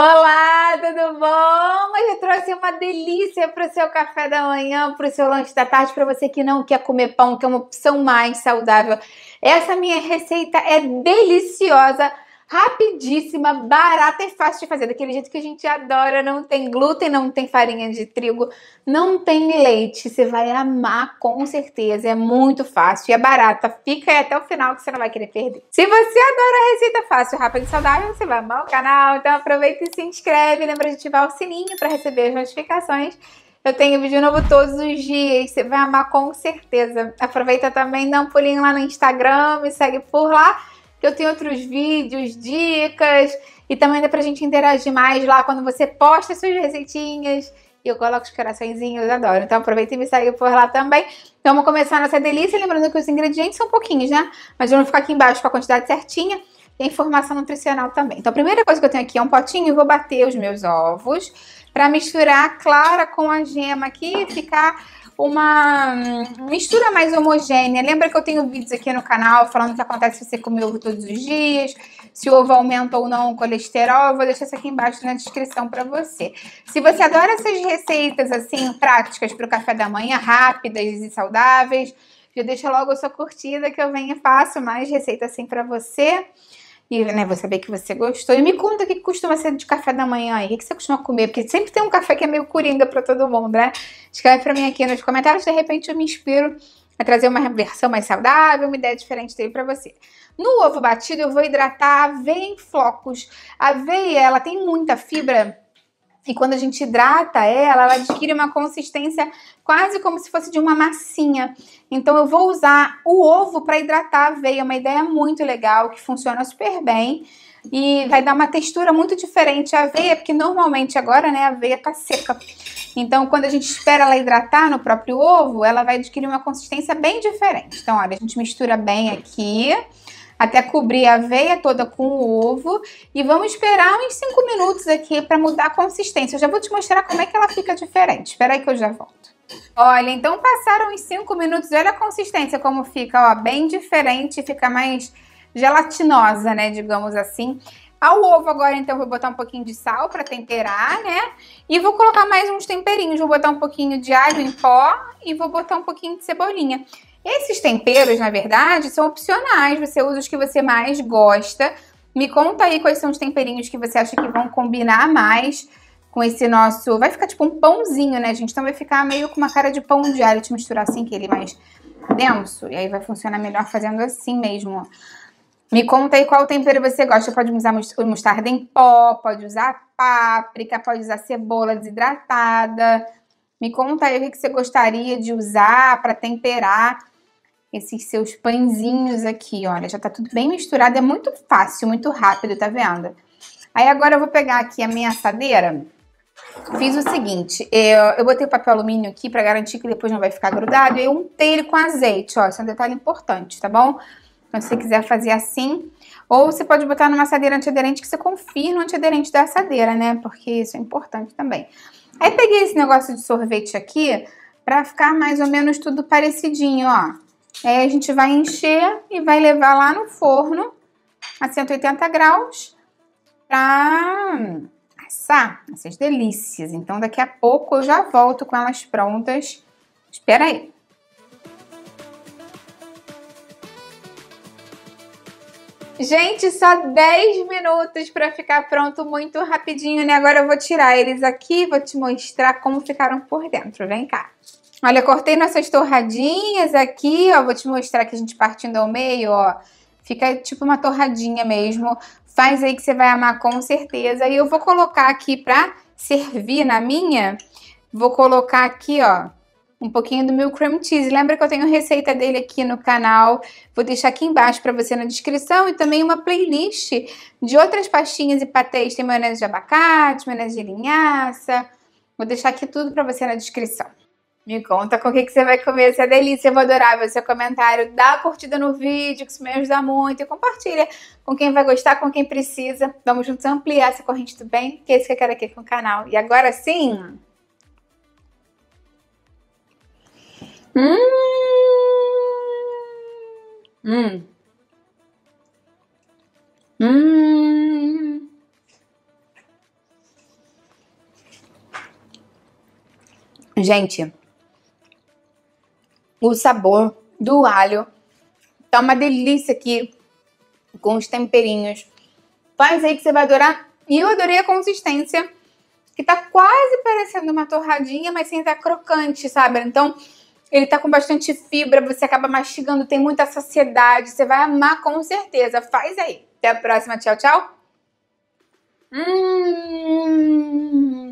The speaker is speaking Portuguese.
Olá, tudo bom? Hoje eu trouxe uma delícia para o seu café da manhã, para o seu lanche da tarde, para você que não quer comer pão, que é uma opção mais saudável. Essa minha receita é deliciosa rapidíssima, barata e fácil de fazer, daquele jeito que a gente adora, não tem glúten, não tem farinha de trigo, não tem leite, você vai amar com certeza, é muito fácil e é barata, fica aí até o final que você não vai querer perder. Se você adora receita fácil, rápida e saudável, você vai amar o canal, então aproveita e se inscreve, lembra de ativar o sininho para receber as notificações. Eu tenho vídeo novo todos os dias, você vai amar com certeza. Aproveita também, dá um pulinho lá no Instagram, me segue por lá que eu tenho outros vídeos, dicas e também dá pra gente interagir mais lá quando você posta suas receitinhas. E eu coloco os coraçõezinhos, adoro. Então aproveita e me segue por lá também. Então, vamos começar nossa delícia, lembrando que os ingredientes são pouquinhos, né? Mas vamos ficar aqui embaixo com a quantidade certinha e a informação nutricional também. Então a primeira coisa que eu tenho aqui é um potinho e vou bater os meus ovos para misturar a clara com a gema aqui e ficar uma mistura mais homogênea. Lembra que eu tenho vídeos aqui no canal falando o que acontece se você comer ovo todos os dias, se o ovo aumenta ou não o colesterol. Eu vou deixar isso aqui embaixo na descrição para você. Se você adora essas receitas assim práticas para o café da manhã, rápidas e saudáveis, já deixa logo a sua curtida que eu venho e faço mais receita assim para você. E né, vou saber que você gostou. E me conta o que costuma ser de café da manhã aí. O que você costuma comer? Porque sempre tem um café que é meio coringa para todo mundo, né? Escreve para mim aqui nos comentários, de repente eu me inspiro a trazer uma versão mais saudável, uma ideia diferente dele para você. No ovo batido eu vou hidratar a aveia em flocos. A aveia, ela tem muita fibra e quando a gente hidrata ela, ela adquire uma consistência quase como se fosse de uma massinha. Então eu vou usar o ovo para hidratar a aveia, uma ideia muito legal que funciona super bem e vai dar uma textura muito diferente à aveia, porque normalmente agora né, a aveia está seca. Então, quando a gente espera ela hidratar no próprio ovo, ela vai adquirir uma consistência bem diferente. Então, olha, a gente mistura bem aqui, até cobrir a aveia toda com o ovo e vamos esperar uns 5 minutos aqui para mudar a consistência. Eu já vou te mostrar como é que ela fica diferente. Espera aí que eu já volto. Olha, então passaram uns 5 minutos, olha a consistência como fica, ó, bem diferente, fica mais gelatinosa, né, digamos assim. Ao ovo agora, então, vou botar um pouquinho de sal para temperar, né? E vou colocar mais uns temperinhos. Vou botar um pouquinho de alho em pó e vou botar um pouquinho de cebolinha. Esses temperos, na verdade, são opcionais. Você usa os que você mais gosta. Me conta aí quais são os temperinhos que você acha que vão combinar mais com esse nosso... Vai ficar tipo um pãozinho, né, gente? Então vai ficar meio com uma cara de pão de alho. Te misturar assim, que ele é mais denso. E aí vai funcionar melhor fazendo assim mesmo, ó me conta aí qual tempero você gosta. Pode usar mostarda em pó, pode usar páprica, pode usar cebola desidratada. Me conta aí o que você gostaria de usar para temperar esses seus pãezinhos aqui. Olha, já tá tudo bem misturado. É muito fácil, muito rápido, tá vendo? Aí agora eu vou pegar aqui a minha assadeira. Fiz o seguinte, eu, eu botei o papel alumínio aqui para garantir que depois não vai ficar grudado. Eu untei ele com azeite, ó. Isso é um detalhe importante, tá bom? Então, se você quiser fazer assim, ou você pode botar numa assadeira antiaderente que você confie no antiaderente da assadeira, né? Porque isso é importante também. Aí peguei esse negócio de sorvete aqui pra ficar mais ou menos tudo parecidinho, ó. Aí a gente vai encher e vai levar lá no forno a 180 graus pra assar essas delícias. Então daqui a pouco eu já volto com elas prontas. Espera aí. Gente, só 10 minutos para ficar pronto muito rapidinho, né? Agora eu vou tirar eles aqui, vou te mostrar como ficaram por dentro. Vem cá. Olha, cortei nossas torradinhas aqui, ó. Vou te mostrar que a gente partindo ao meio, ó. Fica tipo uma torradinha mesmo. Faz aí que você vai amar com certeza. E eu vou colocar aqui pra servir na minha, vou colocar aqui, ó, um pouquinho do meu cream cheese. Lembra que eu tenho receita dele aqui no canal, vou deixar aqui embaixo para você na descrição e também uma playlist de outras pastinhas e patês, tem maionese de abacate, maionese de linhaça. Vou deixar aqui tudo para você na descrição. Me conta com o que, que você vai comer essa delícia. Eu vou adorar ver o seu comentário. Dá curtida no vídeo, que isso me ajuda muito. E compartilha com quem vai gostar, com quem precisa. Vamos juntos ampliar essa corrente do bem, que é isso que eu quero aqui com o canal. E agora sim... Hum. Hum. Hum. Gente, o sabor do alho tá uma delícia aqui com os temperinhos. Faz aí que você vai adorar. E eu adorei a consistência, que tá quase parecendo uma torradinha, mas sem estar tá crocante, sabe? Então, ele tá com bastante fibra, você acaba mastigando, tem muita saciedade, você vai amar com certeza. Faz aí. Até a próxima, tchau, tchau. Hum.